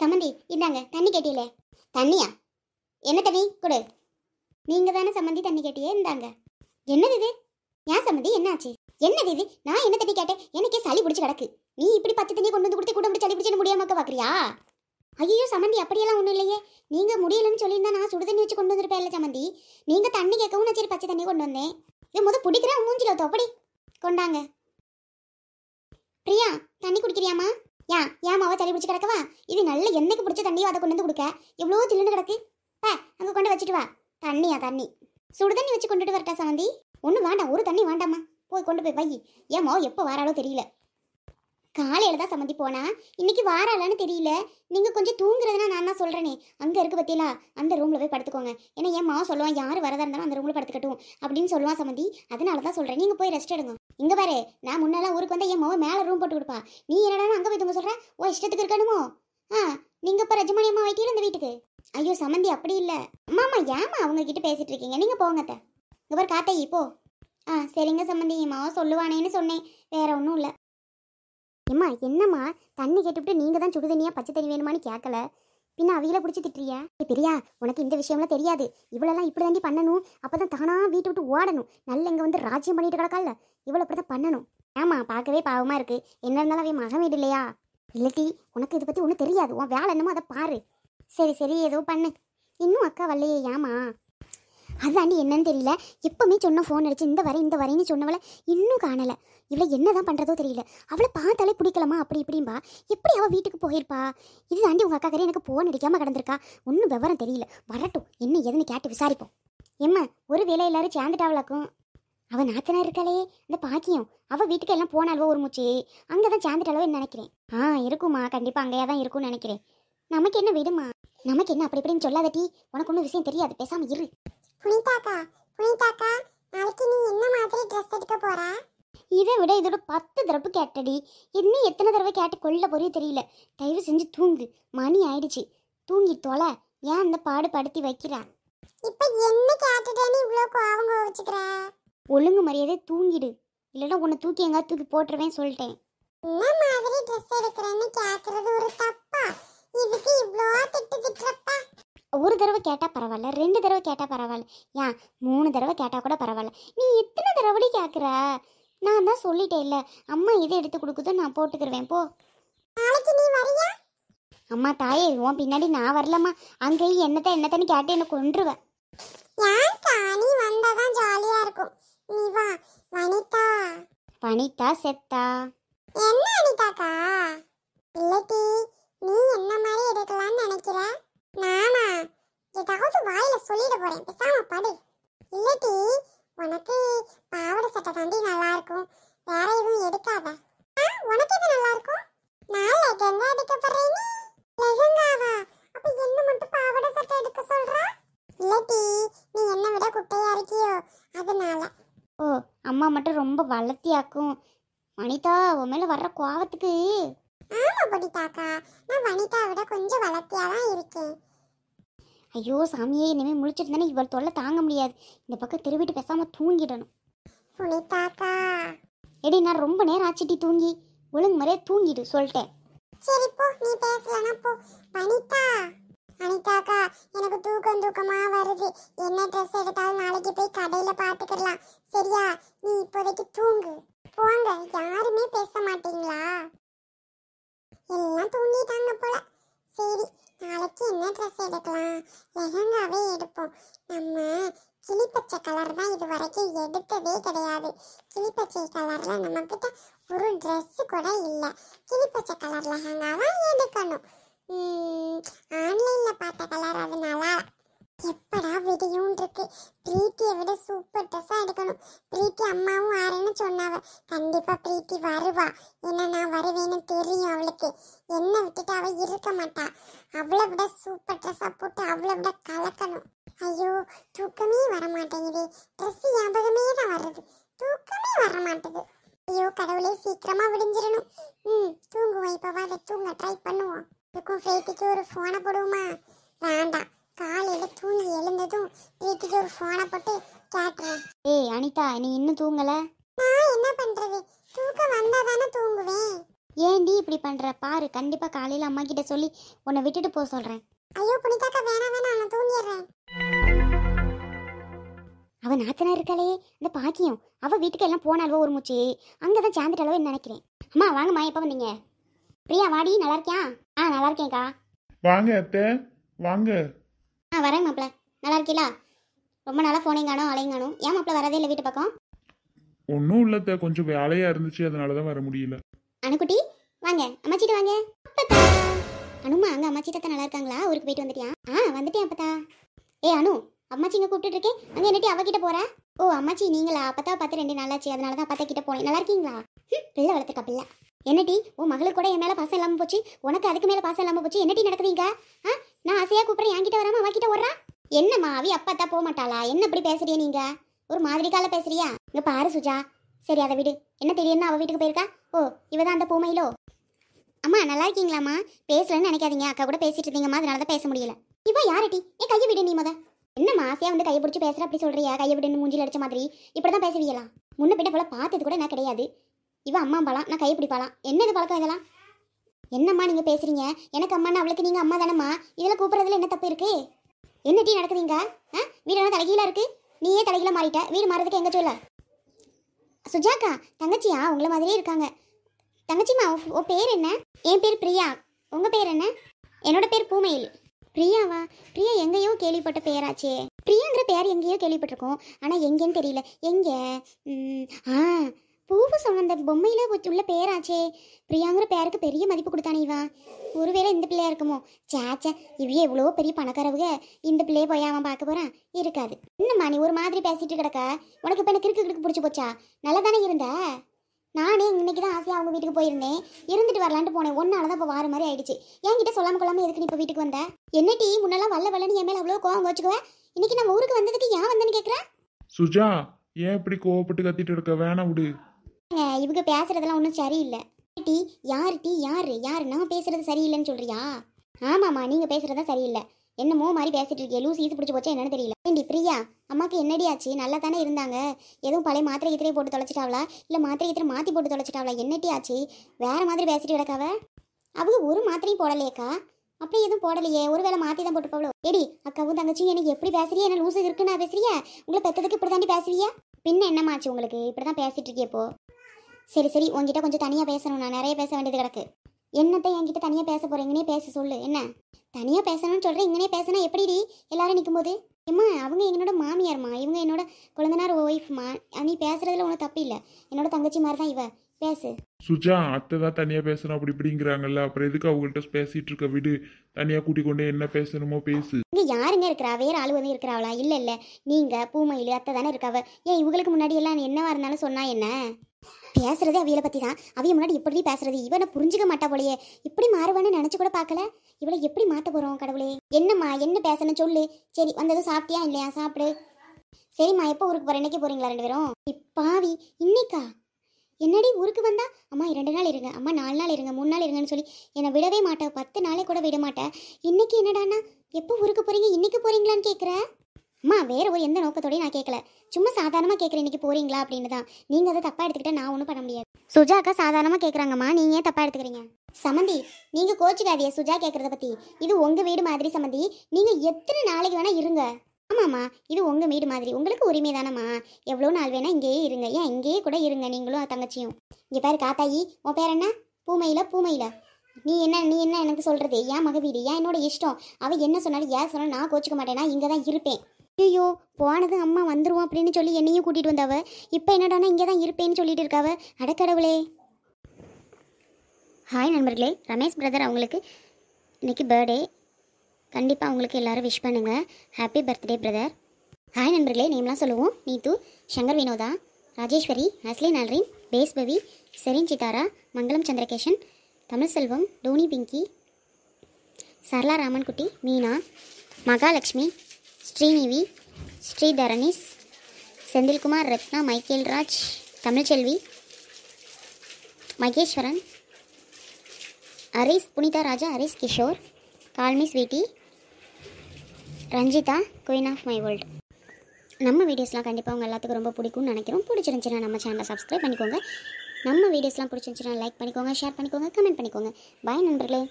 சம்மந்தி இந்தாங்க தண்ணி கேட்டியிலே தண்ணியா என்ன தண்ணி கொடு நீங்கள் தானே சம்மந்தி தண்ணி கேட்டியே இருந்தாங்க என்னது இது ஏன் சம்மந்தி என்னாச்சு என்னது இது நான் என்ன தண்ணி கேட்டேன் எனக்கே சளி பிடிச்சி கிடக்கு நீ இப்படி பச்சை தண்ணி கொண்டு வந்து கொடுத்து கூட சளி பிடிச்சி முடியாமக்க பாக்குறியா ஐயோ சம்மந்தி அப்படியெல்லாம் ஒன்றும் இல்லையே நீங்கள் முடியலன்னு சொல்லியிருந்தா நான் சுடு தண்ணி வச்சு கொண்டு இல்லை சம்மந்தி நீங்கள் தண்ணி கேட்கவும் நான் சரி பச்சை தண்ணி கொண்டு வந்தேன் இது முத பிடிக்கிறேன் மூஞ்சில தொப்படி கொண்டாங்க பிரியா தண்ணி குடிக்கிறியாமா ஏன் ஏன் மாவை தள்ளி பிடிச்சி கிடக்கவா இது நல்ல எண்ணெய்க்கு பிடிச்ச தண்ணியும் அதை கொண்டு வந்து கொடுக்க எவ்வளோ சில்லுன்னு கிடக்கு பே அங்கே கொண்டு வச்சுட்டு வா தண்ணியா தண்ணி சுடு தண்ணி வச்சு கொண்டுட்டு வரட்டா சமந்தி ஒன்றும் வேண்டாம் ஒரு தண்ணி வேண்டாமா போய் கொண்டு போய் வை ஏன் மாவு எப்போ வராலோ தெரியல காலையில் தான் சம்மந்தி போனா இன்னைக்கு வாராளான்னு தெரியல நீங்கள் கொஞ்சம் தூங்குறதுனா நான் தான் சொல்கிறேனே அங்கே இருக்க பற்றியலா அந்த ரூமில் போய் படுத்துக்கோங்க ஏன்னா என் மாவன் சொல்லுவான் யார் வரதா இருந்தாலும் அந்த ரூமில் படுத்துக்கட்டும் அப்படின்னு சொல்லுவான் சம்மந்தி அதனால தான் சொல்கிறேன் நீங்கள் போய் ரெஸ்ட் எடுங்க இங்கே பாரு நான் முன்னெல்லாம் ஊருக்கு வந்தால் என் மாவன் மேலே ரூம் போட்டு கொடுப்பா நீ என்னடா அங்கே போய் தூங்க சொல்கிற ஓ இஷ்டத்துக்கு இருக்கணுமோ ஆ நீங்கள் இப்போ ரஜமானி அம்மா வைக்கல இந்த வீட்டுக்கு ஐயோ சம்மந்தி அப்படி இல்லை அம்மாம்மா ஏமா அவங்க கிட்ட பேசிகிட்டு இருக்கீங்க நீங்கள் போங்க இங்கே பாரு காத்தாயி போ ஆ சரிங்க சம்மந்தி என் மாவன் சொல்லுவானேன்னு சொன்னேன் வேற ஒன்றும் இல்லை ஏம்மா என்னம்மா தண்ணி கேட்டுவிட்டு நீங்கள் தான் சுடுதண்ணியா பச்சை தண்ணி வேணுமான்னு கேட்கல பின்ன அவையில பிடிச்சி திட்டுறியா ஏ பெரியா உனக்கு இந்த விஷயம்லாம் தெரியாது இவ்வளோலாம் இப்படி தாண்டி பண்ணணும் அப்போ தான் தானாக வீட்டு விட்டு ஓடணும் நல்ல இங்கே வந்து ராஜ்யம் பண்ணிட்டு கிடக்கல இவ்வளோ அப்படி தான் பண்ணணும் ஆமா பார்க்கவே பாவமாக இருக்குது என்ன இருந்தாலும் அவன் மகன் வீடு இல்லையா இல்லட்டி உனக்கு இதை பற்றி ஒன்றும் தெரியாது உன் வேலை என்னமோ அதை பாரு சரி சரி ஏதோ பண்ணு இன்னும் அக்கா வரலையே ஏமா அதாண்டி என்னன்னு தெரியல எப்பவுமே சொன்ன ஃபோன் அடிச்சு இந்த வரை இந்த வரைன்னு சொன்னவளை இன்னும் காணலை இவளை என்னதான் பண்ணுறதோ தெரியல அவளை பார்த்தாலே பிடிக்கலாமா அப்படி இப்படிம்பா எப்படி அவள் வீட்டுக்கு போயிருப்பா இது தாண்டி உங்கள் அக்காக்கறி எனக்கு போன் அடிக்காமல் கிடந்திருக்கா ஒன்றும் விவரம் தெரியல வரட்டும் என்ன எதுன்னு கேட்டு விசாரிப்போம் எம்மா ஒரு வேலை எல்லாரும் சேர்ந்துட்டாவளாக்கும் அவள் நாத்தனா இருக்காளே இந்த பாக்கியம் அவள் வீட்டுக்கு எல்லாம் போனாலோ ஒரு மூச்சு அங்கே தான் சேர்ந்துட்டாலோ நினைக்கிறேன் ஆ இருக்குமா கண்டிப்பாக அங்கேயே தான் இருக்கும்னு நினைக்கிறேன் நமக்கு என்ன விடுமா நமக்கு என்ன அப்படி இப்படின்னு சொல்லாதட்டி உனக்கு ஒன்றும் விஷயம் தெரியாது பேசாமல் இரு புனிதாக்கா புனிதாக்கா நாளைக்கு நீ என்ன மாதிரி ட்ரெஸ் எடுக்க போகிறேன் இதை விட இதோட பத்து தடவை கேட்டடி என்ன எத்தனை தடவை கேட்டு கொள்ள போறியோ தெரியல தயவு செஞ்சு தூங்கு மணி ஆயிடுச்சு தூங்கி தொலை ஏன் அந்த பாடு படுத்தி வைக்கிறான் இப்போ என்ன கேட்டுட்டேன்னு இவ்வளோ அவங்க கோவிச்சுக்கிற ஒழுங்கு மரியாதை தூங்கிடு இல்லைன்னா உன்னை தூக்கி எங்கா தூக்கி போட்டுருவேன் சொல்லிட்டேன் என்ன மாதிரி ட்ரெஸ் எடுக்கிறேன்னு கேட்கறது ஒரு தப்பா இதுக்கு இவ்வளோ திட்டு ஒரு தடவை கேட்டால் பரவாயில்ல ரெண்டு தடவை கேட்டால் பரவாயில்ல ஏன் மூணு தடவை கேட்டால் கூட பரவாயில்ல நீ சொல்லிட்டேன் இல்ல அம்மா இதை எடுத்து கொடுக்குதோ நான் போட்டுக்கிருவேன் போ நீ அம்மா தாயே உன் பின்னாடி நான் வரலம்மா அங்கேயும் என்னத்த என்னத்தன்னு கேட்டு என்ன கொன்றுவேன் நீ வந்தாதான் ஜாலியா இருக்கும் நீ வா வனிதா வனிதா செத்தா என்ன அனிதாக்கா இல்லட்டி நீ என்ன மாதிரி எடுக்கலாம்னு நினைக்கிற நானா ஏதாவது வாயில சொல்லிட போறேன் பேசாம படு இல்லட்டி உனக்கு மட்டும் ரொம்ப வளர்த்தியாக்கும் வனிதா உன் மேலே வர்ற கோவத்துக்கு ஆமா பொடிதாக்கா நான் வனிதாவை விட கொஞ்சம் வளர்த்தியாக தான் இருக்கேன் ஐயோ சாமியே இனிமேல் முழிச்சிட்டு இருந்தானே இவள் தொல்லை தாங்க முடியாது இந்த பக்கம் திருவிட்டு பேசாமல் தூங்கிடணும் புனிதாக்கா எடி நான் ரொம்ப நேரம் ஆச்சுட்டி தூங்கி ஒழுங்கு மாதிரியே தூங்கிடு சொல்லிட்டேன் சரி போ நீ பேசலனா போ அனிதா அனிதாக்கா தூக்கம் தூக்கமா வருது என்ன ட்ரெஸ் எடுத்தாலும் நாளைக்கு போய் கடையில பாத்துக்கலாம் சரியா நீ இப்போதைக்கு தூங்கு போங்க யாருமே பேச மாட்டீங்களா எல்லாம் தூங்கிட்டாங்க போல சரி நாளைக்கு என்ன ட்ரெஸ் எடுக்கலாம் லெஹங்காவே எடுப்போம் நம்ம கிளிப்பச்சை கலர் தான் இது வரைக்கும் எடுத்ததே கிடையாது கிளிப்பச்சை கலரில் நம்மக்கிட்ட ஒரு ட்ரெஸ்ஸு கூட இல்லை கிளிப்பச்சை கலர் லெஹங்காவாக எடுக்கணும் ஆன்லைனில் பார்த்த கலர் அது நல்லா எப்படா விடியும் இருக்கு பிரீத்தியை விட சூப்பர் ட்ரெஸ்ஸா எடுக்கணும் பிரீத்தி அம்மாவும் ஆறுன்னு சொன்னாவ கண்டிப்பா பிரீத்தி வருவா என்ன நான் வருவேன்னு தெரியும் அவளுக்கு என்ன விட்டுட்டு அவள் இருக்க மாட்டா அவளை விட சூப்பர் ட்ரெஸ்ஸா போட்டு அவளை விட கலக்கணும் ஐயோ தூக்கமே வர மாட்டேங்குது ட்ரெஸ் ஞாபகமே தான் வருது தூக்கமே வர மாட்டேது ஐயோ கடவுளே சீக்கிரமா விடிஞ்சிடணும் ம் தூங்குவோம் இப்போவா அதை தூங்க ட்ரை பண்ணுவோம் இதுக்கும் பிரீத்திக்கு ஒரு ஃபோனை போடுவோமா வேண்டாம் காலையில் தூங்கி எழுந்ததும் வீட்டுக்கு ஒரு ஃபோனை போட்டு கேட்டுறேன் ஏய் அனிதா நீ இன்னும் தூங்கல நான் என்ன பண்ணுறது தூக்கம் வந்தா தானே தூங்குவேன் ஏன்டி இப்படி பண்ற பாரு கண்டிப்பாக காலையில் அம்மா கிட்ட சொல்லி உன்னை விட்டுட்டு போக சொல்கிறேன் ஐயோ புனிதாக்கா வேணாம் வேணாம் நான் தூங்கிடுறேன் அவ நாத்தனா இருக்காளே இந்த பாத்தியம் அவ வீட்டுக்கு எல்லாம் போனாலவோ ஒரு மூச்சு அங்கதான் சேர்ந்துட்டாலோ நினைக்கிறேன் அம்மா வாங்கம்மா எப்ப வந்தீங்க பிரியா வாடி நல்லா இருக்கியா ஆ நல்லா இருக்கேன்க்கா வாங்க அத்தை வாங்க ஆ வரேன் மாப்பிள நல்லா இருக்கீங்களா ரொம்ப நாளாக ஃபோனையும் காணும் அலையும் காணும் ஏன் மாப்பிள்ள வரதே இல்லை வீட்டு பக்கம் ஒன்றும் இல்லத்த கொஞ்சம் வேலையாக இருந்துச்சு அதனால தான் வர முடியல அனுக்குட்டி வாங்க அம்மாச்சிட்டு வாங்க அப்பத்தா அனுமா அங்கே அம்மாச்சி நல்லா இருக்காங்களா ஊருக்கு போயிட்டு வந்துட்டியா ஆ வந்துட்டேன் அப்பத்தா ஏ அனு அம்மாச்சி இங்கே கூப்பிட்டு இருக்கேன் அங்கே என்னட்டி அவகிட்ட போகிறேன் ஓ அம்மாச்சி நீங்களா அப்பத்தா பார்த்து ரெண்டு நாளாச்சு அதனால தான் பார்த்தா கிட்ட போனேன் நல்லா இருக்கீங்களா பிள்ளை வளர்த்துக்கா பிள்ளை என்னட்டி ஓ மகளுக்கு கூட என் மேலே பாசம் இல்லாமல் போச்சு உனக்கு அதுக்கு மேலே பாசம் இல்லாமல் போச்சு என்னட்டி நடக்குதுங்க ஆ நான் ஆசையாக கூப்பிட்றேன் என்கிட்ட வராமல் அவகிட்ட வர்றான் என்னம்மா அவி அப்பாத்தா போக மாட்டாளா என்ன இப்படி பேசுறிய நீங்கள் ஒரு மாதிரி கால பேசுறியா இங்க பாரு சுஜா சரி அதை விடு என்ன திடீர்னு அவள் வீட்டுக்கு போயிருக்கா ஓ இவ தான் அந்த பூமையிலோ அம்மா நல்லா இருக்கீங்களாம்மா பேசலன்னு நினைக்காதீங்க அக்கா கூட பேசிட்டு இருந்தீங்கம்மா அதனால தான் பேச முடியல இப்போ யாரடி ஏ கையை விடு நீ முத என்னம்மா ஆசையாக வந்து கையை பிடிச்சி பேசுற அப்படி சொல்கிறியா கையை விடுன்னு மூஞ்சில் அடிச்ச மாதிரி இப்படி தான் பேசுவீங்களா முன்ன பிட்ட போல பார்த்தது கூட நான் கிடையாது இவன் அம்மா பழம் நான் கை பிடிப்பாளாம் என்னது பழக்கம் இதெல்லாம் என்னம்மா நீங்கள் பேசுகிறீங்க எனக்கு அம்மானா அவளுக்கு நீங்கள் அம்மா தானம்மா இதில் கூப்பிட்றதுல என்ன தப்பு இருக்குது என்ன டீ நடக்குதுங்க ஆ வீடெல்லாம் தலைகீழாக இருக்குது நீயே தலைகீழ மாறிட்ட வீடு மாறதுக்கு எங்கே சொல்ல சுஜாக்கா தங்கச்சியா உங்களை மாதிரியே இருக்காங்க தங்கச்சிம்மா உன் பேர் என்ன என் பேர் பிரியா உங்கள் பேர் என்ன என்னோட பேர் பூமையில் பிரியாவா பிரியா எங்கேயோ கேள்விப்பட்ட பேராச்சே பிரியாங்கிற பேர் எங்கேயோ கேள்விப்பட்டிருக்கோம் ஆனால் எங்கேன்னு தெரியல எங்கே ஆ பூவு சுமந்த பொம்மையில் உள்ள பேராச்சே பிரியாங்கிற பேருக்கு பெரிய மதிப்பு கொடுத்தானே இவா ஒருவேளை இந்த பிள்ளையா இருக்குமோ சேச்சே இவையே எவ்வளோ பெரிய பணக்காரவுக இந்த பிள்ளைய போய் அவன் பார்க்க போகிறான் இருக்காது என்னம்மா நீ ஒரு மாதிரி பேசிட்டு கிடக்க உனக்கு இப்போ எனக்கு கிறுக்கு கிறுக்கு பிடிச்சி போச்சா நல்லா தானே இருந்த நானே இன்னைக்கு தான் ஆசையாக அவங்க வீட்டுக்கு போயிருந்தேன் இருந்துட்டு வரலான்ட்டு போனேன் ஒன்னால தான் இப்போ வார மாதிரி ஆயிடுச்சு என்கிட்ட சொல்லாம கொள்ளாம எதுக்கு நீ இப்போ வீட்டுக்கு வந்த என்ன டீ முன்னெல்லாம் வல்ல வல்லன்னு என் மேல அவ்வளோ கோவம் வச்சுக்குவ இன்னைக்கு நம்ம ஊருக்கு வந்ததுக்கு ஏன் வந்தேன்னு கேட்குறேன் சுஜா ஏன் இப்படி கோவப்பட்டு கத்திட்டு இருக்க வேணாம் விடு இவங்க பேசுறதெல்லாம் ஒன்றும் சரியில்லை டீ யார் டீ யார் யார் நான் பேசுறது சரியில்லைன்னு சொல்றியா ஆமாம்மா நீங்கள் பேசுறதா சரியில்லை என்னமோ மாதிரி பேசிட்டு இருக்கே லூசி ஈஸி பிடிச்சி போச்சா என்னன்னு தெரியல ஏண்டி பிரியா அம்மாக்கு என்னடியாச்சு ஆச்சு நல்லா தானே இருந்தாங்க எதுவும் பழைய மாத்திரை கித்திரையை போட்டு தொலைச்சிட்டாவளா இல்லை மாத்திரை கித்திரை மாற்றி போட்டு தொலைச்சிட்டாவளா என்னட்டி ஆச்சு வேறு மாதிரி பேசிட்டு கிடக்காவ அவங்க ஒரு மாத்திரையும் போடலையேக்கா அப்படி எதுவும் போடலையே ஒரு வேலை மாற்றி தான் போட்டு போகலோ எடி அக்காவும் தங்கச்சி எனக்கு எப்படி பேசுறியா என்ன லூசு இருக்குன்னு நான் பேசுறியா உங்களை பெற்றதுக்கு இப்படி தாண்டி பேசுறியா பின்ன என்னமாச்சு உங்களுக்கு இப்படி தான் பேசிட்டு இருக்கே இப்போ சரி சரி உங்ககிட்ட கொஞ்சம் தனியாக பேசணும் நான் நிறைய பேச வேண்டியது கிடக்கு என்னத்தை என்கிட்ட தனியாக பேச போகிறீங்கன்னே பேச சொல்லு என்ன தனியாக பேசணும்னு சொல்கிறேன் இங்கனே பேசினா எப்படிடி எல்லாரும் நிற்கும்போது ஏம்மா அவங்க என்னோட மாமியார்மா இவங்க என்னோட குழந்தனார் ஒய்ஃப்மா நீ பேசுகிறதுல ஒன்றும் தப்பு இல்லை என்னோட தங்கச்சி மாதிரி தான் இவ பேசு சுஜா அத்தை தான் தனியாக பேசணும் அப்படி இப்படிங்கிறாங்கல்ல அப்புறம் எதுக்கு அவங்கள்ட்ட பேசிட்டு இருக்க விடு தனியாக கூட்டிக் கொண்டு என்ன பேசணுமோ பேசு இங்கே யாருங்க இருக்கிறா வேற ஆளு வந்து இருக்கிறாளா இல்லை இல்லை நீங்க பூமையில் அத்தை தானே இருக்காவ ஏன் இவங்களுக்கு முன்னாடி எல்லாம் என்னவா இருந்தாலும் சொன்னா என்ன பேசுறதே அவியலை பற்றி தான் அவிய முன்னாடி இப்படி பேசுறது இவனை புரிஞ்சுக்க மாட்டா போலயே இப்படி மாறுவான்னு நினச்சி கூட பார்க்கல இவளை எப்படி மாற்ற போகிறோம் கடவுளே என்னம்மா என்ன பேசணும் சொல்லு சரி வந்ததும் சாப்பிட்டியா இல்லையா சாப்பிடு சரிம்மா எப்போ ஊருக்கு போகிற இன்னைக்கு போறீங்களா ரெண்டு பேரும் இப்பாவி இன்னைக்கா என்னடி ஊருக்கு வந்தா அம்மா இரண்டு நாள் இருங்க அம்மா நாலு நாள் இருங்க மூணு நாள் இருங்கன்னு சொல்லி என்னை விடவே மாட்டேன் பத்து நாளே கூட விட மாட்டேன் இன்னைக்கு என்னடாண்ணா எப்போ ஊருக்கு போறீங்க இன்னைக்கு போறீங்களான்னு கேட்குற அம்மா வேற ஒரு எந்த நோக்கத்தோடய நான் கேட்கல சும்மா சாதாரணமாக கேட்குறேன் இன்னைக்கு போறீங்களா அப்படின்னு தான் நீங்கள் அதை தப்பாக எடுத்துக்கிட்டா நான் ஒன்றும் பண்ண முடியாது சுஜாக்கா சாதாரணமாக கேட்குறாங்கம்மா நீங்கள் ஏன் தப்பாக எடுத்துக்கிறீங்க சமந்தி நீங்கள் கோச்சிக்காதிய சுஜா கேட்குறத பற்றி இது உங்கள் வீடு மாதிரி சமந்தி நீங்கள் எத்தனை நாளைக்கு வேணால் இருங்க ஆமாம்மா இது உங்கள் வீடு மாதிரி உங்களுக்கு உரிமை தானம்மா எவ்வளோ நாள் வேணால் இங்கேயே இருங்க ஏன் இங்கேயே கூட இருங்க நீங்களும் தங்கச்சியும் இங்கே பேர் காத்தாயி உன் பேர் என்ன பூமையில பூமையில நீ என்ன நீ என்ன எனக்கு சொல்கிறது ஏன் மக வீடு ஏன் என்னோட இஷ்டம் அவள் என்ன சொன்னாலும் ஏன் சொன்னாலும் நான் கோச்சிக்க மாட்டேன்னா இங்கே தான் இருப்பேன் ஐயோ போனது அம்மா வந்துடுவோம் அப்படின்னு சொல்லி என்னையும் கூட்டிகிட்டு வந்தாவ இப்போ என்னடானா இங்கே தான் இருப்பேன்னு சொல்லிட்டு இருக்காவ அடக்கடவுளே ஹாய் நண்பர்களே ரமேஷ் பிரதர் அவங்களுக்கு இன்னைக்கு பர்த்டே கண்டிப்பாக உங்களுக்கு எல்லோரும் விஷ் பண்ணுங்கள் ஹாப்பி பர்த்டே பிரதர் ஹாய் நண்பர்களே நேம்லாம் சொல்லுவோம் நீத்து சங்கர் வினோதா ராஜேஸ்வரி அஸ்லி நல்ரீன் பேஸ்பவி செரின் சிதாரா மங்களம் சந்திரகேஷன் தமிழ் செல்வம் டோனி பிங்கி சரளா ராமன்குட்டி மீனா மகாலட்சுமி ஸ்ரீநிவி ஸ்ரீதரணிஸ் Senthilkumar Rathna Michaelraj Tamilselvi Maheswaran Haris Punitha Raja Haris Kishore call me sweetie Ranjitha queen of my world நம்ம வீடியோஸ்லாம் கண்டிப்பாக உங்கள் எல்லாத்துக்கும் ரொம்ப பிடிக்கும்னு நினைக்கிறோம் பிடிச்சிருந்துச்சுன்னா நம்ம சேனலை சப்ஸ்கிரைப் பண்ணிக்கோங்க நம்ம வீடியோஸ்லாம் பிடிச்சிருந்துச்சுன்னா லைக் பண்ணிக்கோங்க ஷேர் பண்ணிக்கோங்க கமெண்ட் பண்ணிக்கோங்க பாய் நண்பர்களே